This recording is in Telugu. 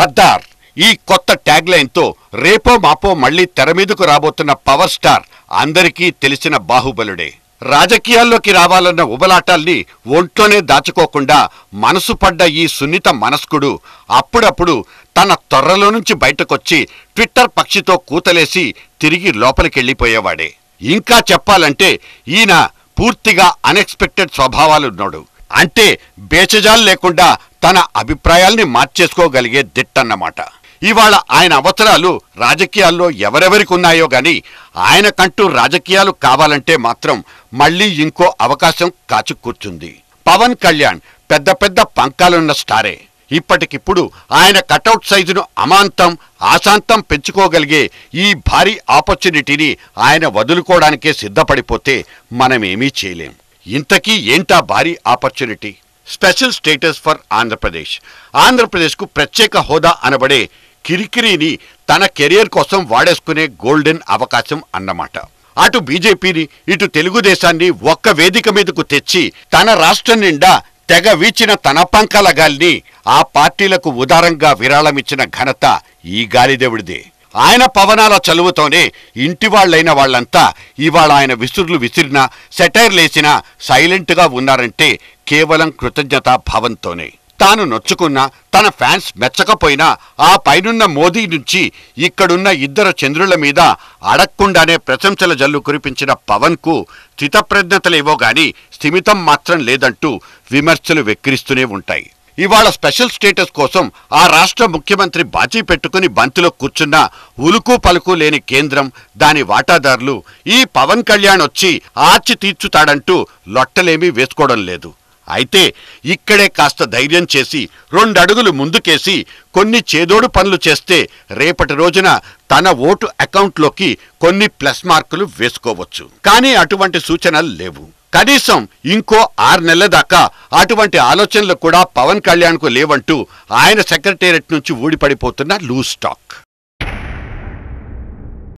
సర్దార్ ఈ కొత్త ట్యాగ్ లైన్తో రేపో మాపో మళ్లీ తెర మీదకు రాబోతున్న పవర్ స్టార్ అందరికీ తెలిసిన బాహుబలుడే రాజకీయాల్లోకి రావాలన్న ఉబలాటాల్ని ఒంట్లోనే దాచుకోకుండా మనసు పడ్డ ఈ సున్నిత మనస్కుడు అప్పుడప్పుడు తన తొర్రలో నుంచి బయటకొచ్చి ట్విట్టర్ పక్షితో కూతలేసి తిరిగి లోపలికెళ్ళిపోయేవాడే ఇంకా చెప్పాలంటే ఈయన పూర్తిగా అన్ఎక్స్పెక్టెడ్ స్వభావాలున్నాడు అంటే బేచజాలు లేకుండా తన అభిప్రాయాల్ని మార్చేసుకోగలిగే దిట్టన్నమాట ఇవాళ ఆయన అవసరాలు రాజకీయాల్లో ఎవరెవరికి ఉన్నాయో గాని ఆయనకంటూ రాజకీయాలు కావాలంటే మాత్రం మళ్లీ ఇంకో అవకాశం కాచుకూర్చుంది పవన్ కళ్యాణ్ పెద్ద పెద్ద పంకాలున్న స్టారే ఇప్పటికిప్పుడు ఆయన కటౌట్ సైజును అమాంతం ఆశాంతం పెంచుకోగలిగే ఈ భారీ ఆపర్చునిటీని ఆయన వదులుకోవడానికే సిద్ధపడిపోతే మనమేమీ చేయలేం ఇంతకీ ఏంటా భారీ opportunity special status for Andhra Pradesh ఆంధ్రప్రదేశ్కు ప్రత్యేక హోదా అనబడే కిరికిరిని తన కెరియర్ కోసం వాడేసుకునే గోల్డెన్ అవకాశం అన్నమాట అటు బీజేపీని ఇటు తెలుగుదేశాన్ని ఒక్క వేదిక మీదకు తెచ్చి తన రాష్ట్రం నిండా తెగ వీచిన తన పంకల గాలిని ఆ పార్టీలకు ఉదారంగా విరాళమిచ్చిన ఘనత ఈ గాలిదేవుడిదే ఆయన పవనాల చలువుతోనే ఇంటి వాళ్ళైన వాళ్ళంతా ఇవాళ ఆయన విసురులు విసిరినా సెటైర్లేసినా సైలెంట్గా ఉన్నారంటే కేవలం కృతజ్ఞతా భావంతోనే తాను నొచ్చుకున్నా తన ఫ్యాన్స్ మెచ్చకపోయినా ఆ పైనున్న మోదీ నుంచి ఇక్కడున్న ఇద్దరు చంద్రుల మీద అడక్కుండానే ప్రశంసల జల్లు కురిపించిన పవన్కు చితప్రజ్ఞతలేవో గాని స్థిమితం మాత్రం లేదంటూ విమర్శలు వెక్కిరిస్తూనే ఉంటాయి ఇవాళ స్పెషల్ స్టేటస్ కోసం ఆ రాష్ట్ర ముఖ్యమంత్రి బాచీ పెట్టుకుని బంతిలో కూర్చున్న ఉలుకు పలుకు లేని కేంద్రం దాని వాటాదారులు ఈ పవన్ కళ్యాణ్ వచ్చి ఆచి తీర్చుతాడంటూ లొట్టలేమీ వేసుకోవడం లేదు అయితే ఇక్కడే కాస్త ధైర్యం చేసి రెండడుగులు ముందుకేసి కొన్ని చేదోడు పనులు చేస్తే రేపటి రోజున తన ఓటు అకౌంట్లోకి కొన్ని ప్లస్ మార్కులు వేసుకోవచ్చు కానీ అటువంటి సూచనలు లేవు కనీసం ఇంకో ఆరు నెలల దాకా అటువంటి ఆలోచనలు కూడా పవన్ కళ్యాణ్కు లేవంటూ ఆయన సెక్రటేరియట్ నుంచి ఊడిపడిపోతున్న లూజ్ టాక్